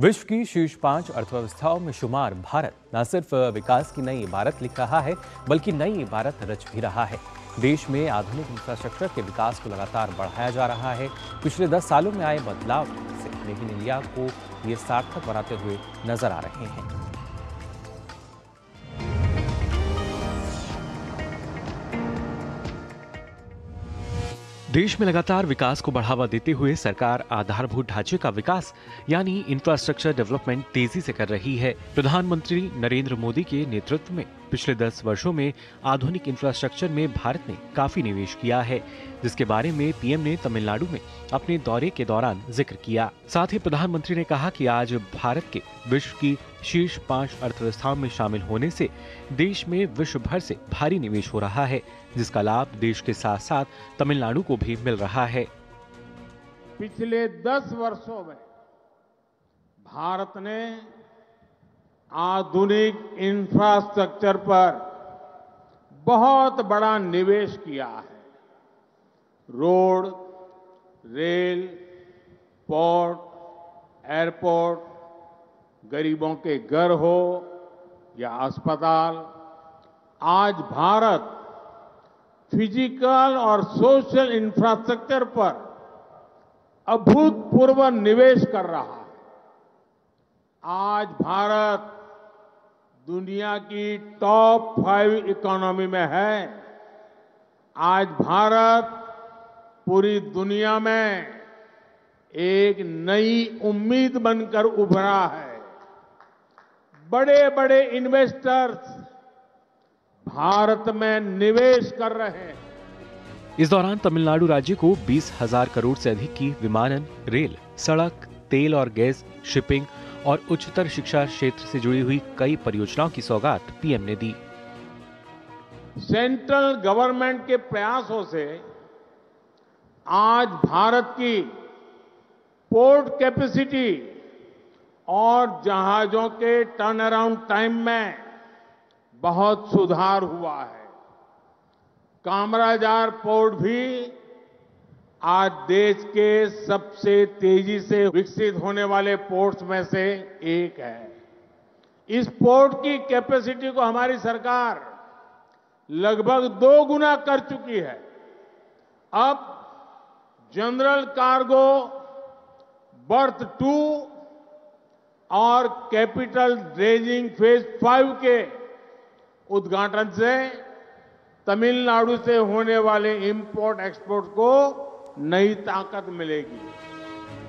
विश्व की शीर्ष पांच अर्थव्यवस्थाओं में शुमार भारत न सिर्फ विकास की नई इबारत लिख रहा है बल्कि नई इबारत रच भी रहा है देश में आधुनिक इंफ्रास्ट्रक्चर के विकास को लगातार बढ़ाया जा रहा है पिछले दस सालों में आए बदलाव से इन इंडिया को ये सार्थक बनाते हुए नजर आ रहे हैं देश में लगातार विकास को बढ़ावा देते हुए सरकार आधारभूत ढांचे का विकास यानी इंफ्रास्ट्रक्चर डेवलपमेंट तेजी से कर रही है प्रधानमंत्री नरेंद्र मोदी के नेतृत्व में पिछले दस वर्षों में आधुनिक इंफ्रास्ट्रक्चर में भारत ने काफी निवेश किया है जिसके बारे में पीएम ने तमिलनाडु में अपने दौरे के दौरान जिक्र किया साथ ही प्रधानमंत्री ने कहा कि आज भारत के विश्व की शीर्ष पांच अर्थव्यवस्थाओं में शामिल होने से देश में विश्व भर से भारी निवेश हो रहा है जिसका लाभ देश के साथ साथ तमिलनाडु को भी मिल रहा है पिछले दस वर्षों में भारत ने आधुनिक इंफ्रास्ट्रक्चर पर बहुत बड़ा निवेश किया है रोड रेल पोर्ट एयरपोर्ट गरीबों के घर हो या अस्पताल आज भारत फिजिकल और सोशल इंफ्रास्ट्रक्चर पर अभूतपूर्व निवेश कर रहा है आज भारत दुनिया की टॉप फाइव इकोनॉमी में है आज भारत पूरी दुनिया में एक नई उम्मीद बनकर उभरा है बड़े बड़े इन्वेस्टर्स भारत में निवेश कर रहे हैं इस दौरान तमिलनाडु राज्य को बीस हजार करोड़ से अधिक की विमानन रेल सड़क तेल और गैस शिपिंग और उच्चतर शिक्षा क्षेत्र से जुड़ी हुई कई परियोजनाओं की सौगात पीएम ने दी सेंट्रल गवर्नमेंट के प्रयासों से आज भारत की पोर्ट कैपेसिटी और जहाजों के टर्न अराउंड टाइम में बहुत सुधार हुआ है कामराजार पोर्ट भी आज देश के सबसे तेजी से विकसित होने वाले पोर्ट्स में से एक है इस पोर्ट की कैपेसिटी को हमारी सरकार लगभग दो गुना कर चुकी है अब जनरल कार्गो बर्थ टू और कैपिटल रेजिंग फेज फाइव के उद्घाटन से तमिलनाडु से होने वाले इंपोर्ट एक्सपोर्ट को नई ताकत मिलेगी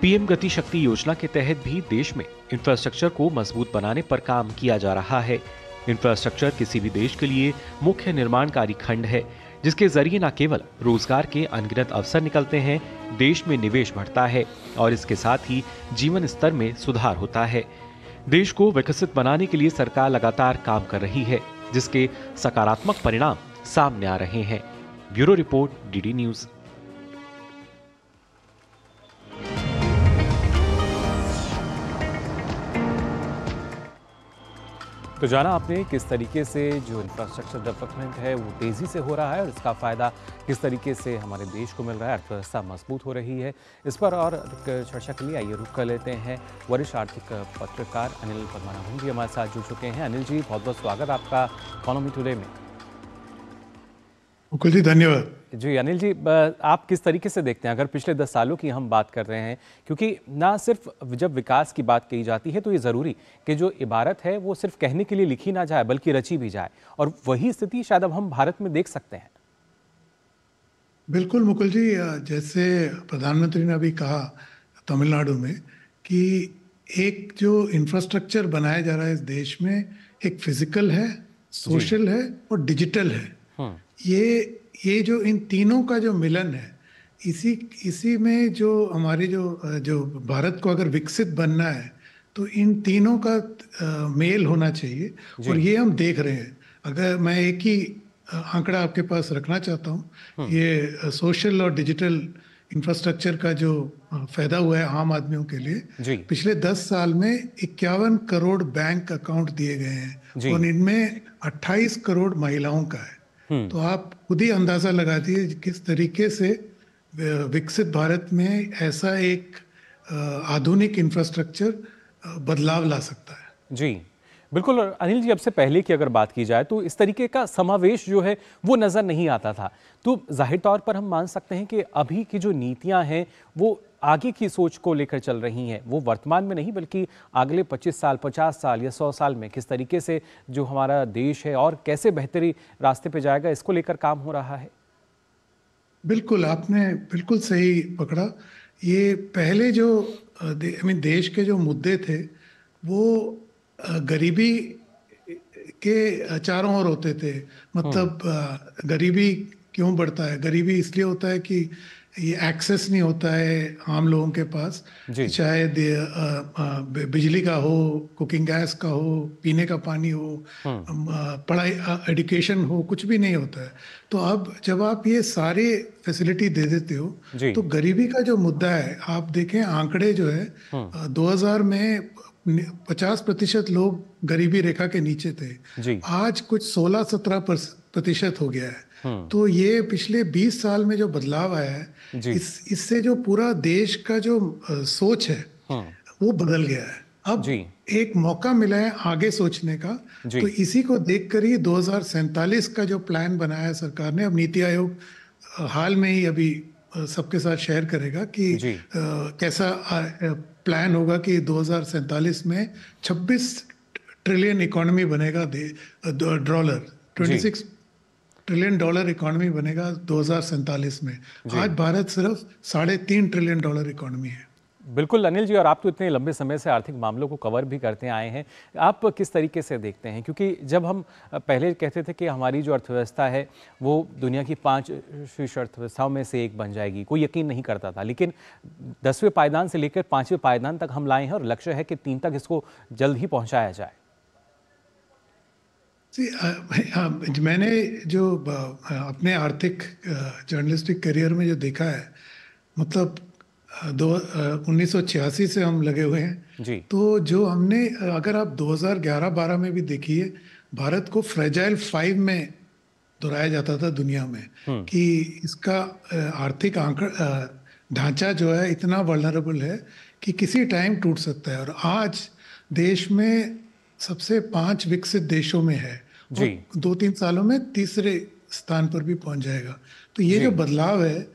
पीएम गति शक्ति योजना के तहत भी देश में इंफ्रास्ट्रक्चर को मजबूत बनाने पर काम किया जा रहा है इंफ्रास्ट्रक्चर किसी भी देश के लिए मुख्य निर्माणकारी खंड है जिसके जरिए न केवल रोजगार के अनगिनत अवसर निकलते हैं देश में निवेश बढ़ता है और इसके साथ ही जीवन स्तर में सुधार होता है देश को विकसित बनाने के लिए सरकार लगातार काम कर रही है जिसके सकारात्मक परिणाम सामने आ रहे हैं ब्यूरो रिपोर्ट डीडी न्यूज़ तो जाना आपने किस तरीके से जो इंफ्रास्ट्रक्चर डेवलपमेंट है वो तेज़ी से हो रहा है और इसका फ़ायदा किस तरीके से हमारे देश को मिल रहा है अर्थव्यवस्था मजबूत हो रही है इस पर और चर्चा के लिए आइए रुख कर लेते हैं वरिष्ठ आर्थिक पत्रकार अनिल पद्मानाभन जी हमारे साथ जुड़ चुके हैं अनिल जी बहुत बहुत स्वागत आपका इकोनॉमी टुडे में मुकुल जी धन्यवाद जी अनिल जी आप किस तरीके से देखते हैं अगर पिछले दस सालों की हम बात कर रहे हैं क्योंकि ना सिर्फ जब विकास की बात की जाती है तो ये ज़रूरी कि जो इबारत है वो सिर्फ कहने के लिए लिखी ना जाए बल्कि रची भी जाए और वही स्थिति शायद अब हम भारत में देख सकते हैं बिल्कुल मुकुल जी जैसे प्रधानमंत्री ने अभी कहा तमिलनाडु में कि एक जो इंफ्रास्ट्रक्चर बनाया जा रहा है इस देश में एक फिजिकल है सोशल है और डिजिटल है हाँ। ये ये जो इन तीनों का जो मिलन है इसी इसी में जो हमारे जो जो भारत को अगर विकसित बनना है तो इन तीनों का मेल होना चाहिए और ये हम देख रहे हैं अगर मैं एक ही आंकड़ा आपके पास रखना चाहता हूँ हम्म। ये सोशल और डिजिटल इंफ्रास्ट्रक्चर का जो फायदा हुआ है आम आदमियों के लिए पिछले दस साल में इक्यावन करोड़ बैंक अकाउंट दिए गए हैं और इनमें अट्ठाईस करोड़ महिलाओं का है हम्म। तो आप खुद ही अंदाज़ा लगा दिए किस तरीके से विकसित भारत में ऐसा एक आधुनिक इंफ्रास्ट्रक्चर बदलाव ला सकता है जी बिल्कुल और अनिल जी अब से पहले की अगर बात की जाए तो इस तरीके का समावेश जो है वो नज़र नहीं आता था तो जाहिर तौर पर हम मान सकते हैं कि अभी की जो नीतियां हैं वो आगे की सोच को लेकर चल रही हैं वो वर्तमान में नहीं बल्कि अगले 25 साल 50 साल या 100 साल में किस तरीके से जो हमारा देश है और कैसे बेहतरी रास्ते पे जाएगा इसको लेकर काम हो रहा है बिल्कुल आपने बिल्कुल सही पकड़ा ये पहले जो आई मीन देश के जो मुद्दे थे वो गरीबी के चारों ओर होते थे मतलब हम्म। गरीबी क्यों बढ़ता है गरीबी इसलिए होता है कि ये एक्सेस नहीं होता है आम लोगों के पास चाहे बिजली का हो कुकिंग गैस का हो पीने का पानी हो हाँ। पढ़ाई एडुकेशन हो कुछ भी नहीं होता है तो अब जब आप ये सारे फैसिलिटी दे देते हो तो गरीबी का जो मुद्दा है आप देखें आंकड़े जो है 2000 हाँ। में पचास प्रतिशत लोग गरीबी रेखा के नीचे थे आज कुछ सोलह सत्रह प्रतिशत हो गया है हम्म। तो ये पिछले बीस साल में जो बदलाव आया है इस इससे जो पूरा देश का जो आ, सोच है हम्म। वो बदल गया है अब एक मौका मिला है आगे सोचने का तो इसी को देखकर ही दो का जो प्लान बनाया है सरकार ने अब नीति आयोग हाल में ही अभी सबके साथ शेयर करेगा कि आ, कैसा आ, प्लान होगा कि दो में 26 ट्रिलियन इकोनॉमी बनेगा डॉलर 26 ट्रिलियन डॉलर इकोनॉमी बनेगा दो में आज भारत सिर्फ साढ़े तीन ट्रिलियन डॉलर इकोनॉमी है बिल्कुल अनिल जी और आप तो इतने लंबे समय से आर्थिक मामलों को कवर भी करते आए हैं आप किस तरीके से देखते हैं क्योंकि जब हम पहले कहते थे कि हमारी जो अर्थव्यवस्था है वो दुनिया की पांच शीर्ष अर्थव्यवस्थाओं में से एक बन जाएगी कोई यकीन नहीं करता था लेकिन दसवें पायदान से लेकर पाँचवें पायदान तक हम लाए हैं और लक्ष्य है कि तीन तक इसको जल्द ही पहुँचाया जाए जी हाँ, मैंने जो अपने आर्थिक जर्नलिस्टिक करियर में जो देखा है मतलब दो उन्नीस से हम लगे हुए हैं जी तो जो हमने अगर आप 2011-12 में भी देखिए भारत को फ्रेजाइल फाइव में दोहराया जाता था दुनिया में हम्म। कि इसका आर्थिक आंकड़ा ढांचा जो है इतना वर्नरेबल है कि किसी टाइम टूट सकता है और आज देश में सबसे पांच विकसित देशों में है जी। दो तीन सालों में तीसरे स्थान पर भी पहुंच जाएगा तो ये जो बदलाव है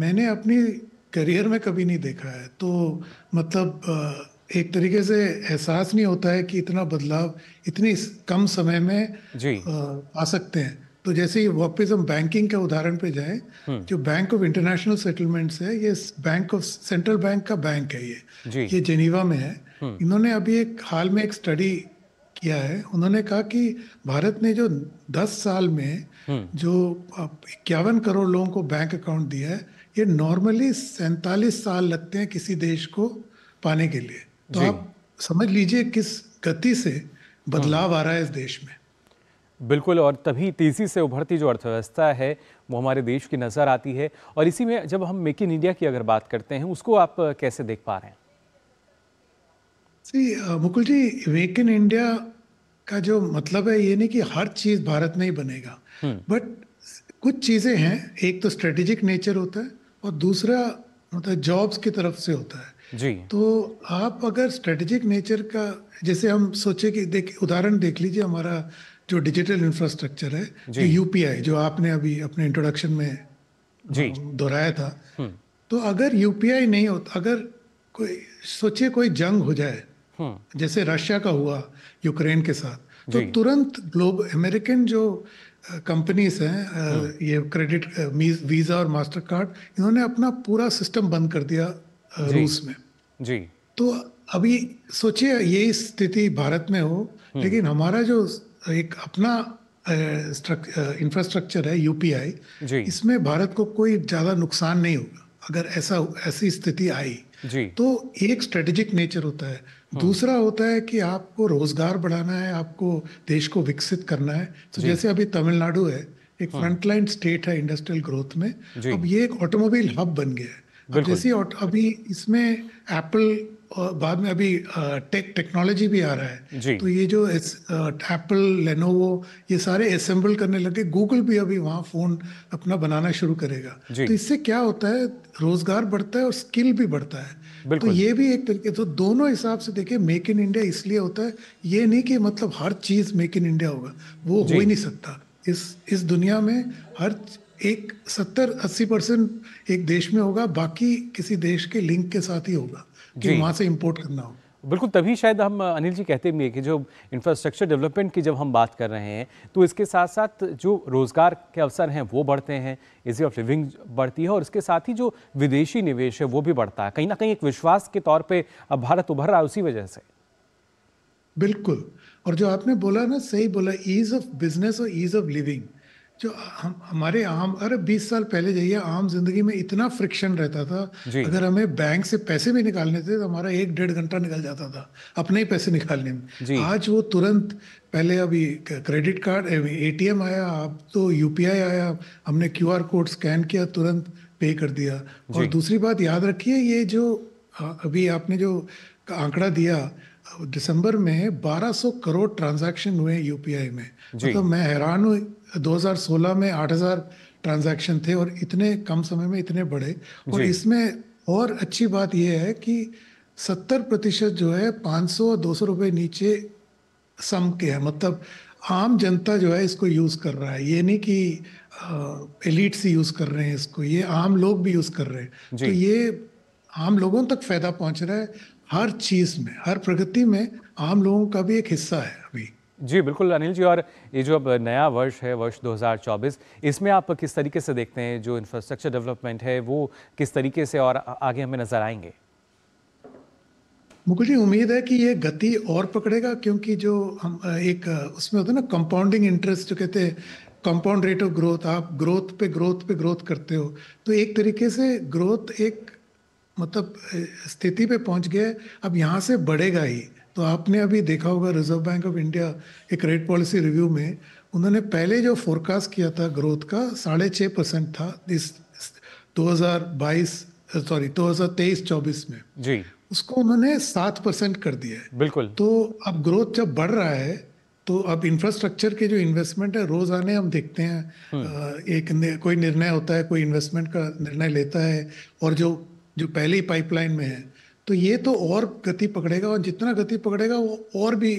मैंने अपनी करियर में कभी नहीं देखा है तो मतलब एक तरीके से एहसास नहीं होता है कि इतना बदलाव इतनी कम समय में जी। आ सकते हैं तो जैसे वापस हम बैंकिंग के उदाहरण पे जाएं जो बैंक ऑफ इंटरनेशनल सेटलमेंट्स है ये बैंक ऑफ सेंट्रल बैंक का बैंक है ये ये जेनीवा में है इन्होंने अभी एक हाल में एक स्टडी किया है उन्होंने कहा कि भारत ने जो 10 साल में जो इक्यावन करोड़ लोगों को बैंक अकाउंट दिया है ये नॉर्मली सैंतालीस साल लगते हैं किसी देश को पाने के लिए तो आप समझ लीजिए किस गति से बदलाव हम्म। आ रहा है इस देश में बिल्कुल और तभी तेज़ी से उभरती जो अर्थव्यवस्था है वो हमारे देश की नज़र आती है और इसी में जब हम मेक इन इंडिया की अगर बात करते हैं उसको आप कैसे देख पा रहे हैं see Mukul ji make in India का जो मतलब है ये नहीं कि हर चीज़ भारत में ही बनेगा हम्म। बट कुछ चीज़ें हैं एक तो स्ट्रेटेजिक नेचर होता है और दूसरा होता है जॉब्स की तरफ से होता है जी तो आप अगर स्ट्रेटेजिक नेचर का जैसे हम सोचे कि देख उदाहरण देख लीजिए हमारा जो डिजिटल इंफ्रास्ट्रक्चर है जो यूपीआई जो आपने अभी अपने इंट्रोडक्शन में दोहराया था हम्म। तो अगर यूपीआई नहीं होता अगर कोई सोचिए कोई जंग हो जाए हम्म। जैसे रशिया का हुआ यूक्रेन के साथ तो तुरंत ग्लोब अमेरिकन जो कंपनीज हैं हाँ। ये क्रेडिट वीज़ा और मास्टर कार्ड इन्होंने अपना पूरा सिस्टम बंद कर दिया रूस में जी तो अभी सोचिए यही स्थिति भारत में हो हम्म। लेकिन हमारा जो एक अपना इंफ्रास्ट्रक्चर है यूपीआई इसमें भारत को कोई ज़्यादा नुकसान नहीं होगा अगर ऐसा ऐसी स्थिति आई तो एक स्ट्रेटेजिक नेचर होता है हम्म। दूसरा होता है कि आपको रोजगार बढ़ाना है आपको देश को विकसित करना है तो जैसे अभी तमिलनाडु है एक हम्म। फ्रंटलाइन स्टेट है इंडस्ट्रियल ग्रोथ में अब ये एक ऑटोमोबाइल हब बन गया है अब जैसे अभी इसमें एप्पल बाद में अभी टेक टेक्नोलॉजी भी आ रहा है तो ये जो एप्पल लेनोवो ये सारे असेंबल करने लगे गूगल भी अभी वहाँ फ़ोन अपना बनाना शुरू करेगा तो इससे क्या होता है रोज़गार बढ़ता है और स्किल भी बढ़ता है तो ये भी एक तरीके तो दोनों हिसाब से देखिए मेक इन इंडिया इसलिए होता है ये नहीं कि मतलब हर चीज़ मेक इन इंडिया होगा वो हो ही नहीं सकता इस इस दुनिया में हर एक सत्तर अस्सी परसेंट एक देश में होगा बाकी किसी देश के लिंक के साथ ही होगा कि वहां से इम्पोर्ट करना होगा बिल्कुल तभी शायद हम अनिल जी कहते भी हैं कि जो इंफ्रास्ट्रक्चर डेवलपमेंट की जब हम बात कर रहे हैं तो इसके साथ साथ जो रोज़गार के अवसर हैं वो बढ़ते हैं इजी ऑफ लिविंग बढ़ती है और इसके साथ ही जो विदेशी निवेश है वो भी बढ़ता है कहीं ना कहीं एक विश्वास के तौर पर अब भारत उभर रहा है उसी वजह से बिल्कुल और जो आपने बोला ना सही बोला ईज ऑफ बिजनेस और ईज ऑफ लिविंग जो हम हमारे आम अरे बीस साल पहले जाइए आम जिंदगी में इतना फ्रिक्शन रहता था अगर हमें बैंक से पैसे भी निकालने थे तो हमारा एक डेढ़ घंटा निकल जाता था अपने ही पैसे निकालने में आज वो तुरंत पहले अभी क्रेडिट कार्ड एम आया अब तो यूपीआई आया हमने आर कोड स्कैन किया तुरंत पे कर दिया और दूसरी बात याद रखिए ये जो अभी आपने जो आंकड़ा दिया दिसंबर में 1200 करोड़ ट्रांजैक्शन हुए यूपीआई में तो मैं हैरान हूँ 2016 में 8000 ट्रांजैक्शन थे और इतने कम समय में इतने बड़े और इसमें और अच्छी बात यह है कि 70 प्रतिशत जो है 500-200 रुपए नीचे सम के है मतलब आम जनता जो है इसको यूज़ कर रहा है ये नहीं कि एलिट से यूज़ कर रहे हैं इसको ये आम लोग भी यूज़ कर रहे हैं तो ये आम लोगों तक फ़ायदा पहुंच रहा है हर चीज़ में हर प्रगति में आम लोगों का भी एक हिस्सा है अभी जी बिल्कुल अनिल जी और ये जो अब नया वर्ष है वर्ष 2024 इसमें आप किस तरीके से देखते हैं जो इंफ्रास्ट्रक्चर डेवलपमेंट है वो किस तरीके से और आगे हमें नजर आएंगे मुझे उम्मीद है कि ये गति और पकड़ेगा क्योंकि जो हम एक उसमें होता है ना कंपाउंडिंग इंटरेस्ट जो कहते हैं कंपाउंड रेट ऑफ ग्रोथ आप ग्रोथ पे ग्रोथ पे ग्रोथ करते हो तो एक तरीके से ग्रोथ एक मतलब स्थिति पे पहुंच गए अब यहाँ से बढ़ेगा ही तो आपने अभी देखा होगा रिजर्व बैंक ऑफ इंडिया के क्रेडिट पॉलिसी रिव्यू में उन्होंने पहले जो फोरकास्ट किया था ग्रोथ का साढ़े छः परसेंट था इस 2022 सॉरी 2023-24 में जी उसको उन्होंने सात परसेंट कर दिया है बिल्कुल तो अब ग्रोथ जब बढ़ रहा है तो अब इंफ्रास्ट्रक्चर के जो इन्वेस्टमेंट है रोज आने हम देखते हैं हम्म। एक कोई निर्णय होता है कोई इन्वेस्टमेंट का निर्णय लेता है और जो जो पहले ही पाइपलाइन में है तो ये तो और गति पकड़ेगा और जितना गति पकड़ेगा वो और भी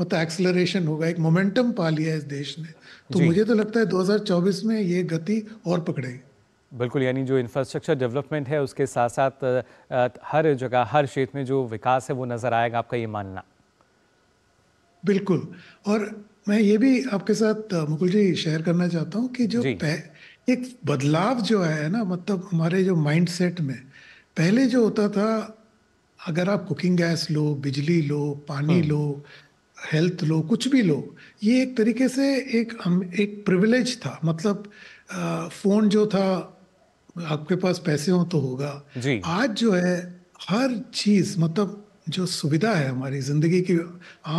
मतलब एक्सलरेशन होगा एक मोमेंटम पा लिया इस देश ने तो मुझे तो लगता है 2024 में ये गति और पकड़ेगी बिल्कुल यानी जो इंफ्रास्ट्रक्चर डेवलपमेंट है उसके साथ साथ हर जगह हर क्षेत्र में जो विकास है वो नज़र आएगा आपका ये मानना बिल्कुल और मैं ये भी आपके साथ मुकुल जी शेयर करना चाहता हूँ कि जो एक बदलाव जो है ना मतलब हमारे जो माइंडसेट में पहले जो होता था अगर आप कुकिंग गैस लो बिजली लो पानी हाँ। लो हेल्थ लो कुछ भी लो ये एक तरीके से एक हम एक प्रिविलेज था मतलब आ, फोन जो था आपके पास पैसे हो तो होगा जी। आज जो है हर चीज मतलब जो सुविधा है हमारी जिंदगी की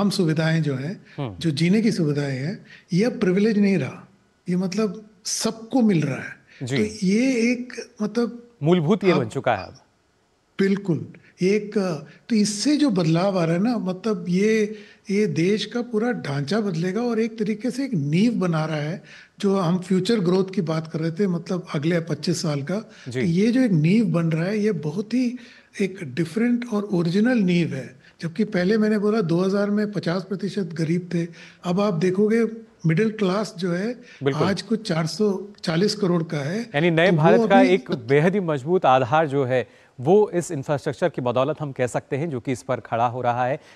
आम सुविधाएं जो है हाँ। जो जीने की सुविधाएं हैं यह प्रिविलेज नहीं रहा ये मतलब सबको मिल रहा है तो ये एक मतलब मूलभूत ये बन चुका है बिल्कुल एक तो इससे जो बदलाव आ रहा है ना मतलब ये ये देश का पूरा ढांचा बदलेगा और एक तरीके से एक नींव बना रहा है जो हम फ्यूचर ग्रोथ की बात कर रहे थे मतलब अगले पच्चीस साल का तो ये जो एक नींव बन रहा है ये बहुत ही एक डिफरेंट और ओरिजिनल नींव है जबकि पहले मैंने बोला 2000 में 50 प्रतिशत गरीब थे अब आप देखोगे मिडिल क्लास जो है आज कुछ 440 करोड़ का है यानी नए तो भारत का एक बेहद ही मजबूत आधार जो है वो इस इंफ्रास्ट्रक्चर की बदौलत हम कह सकते हैं जो कि इस पर खड़ा हो रहा है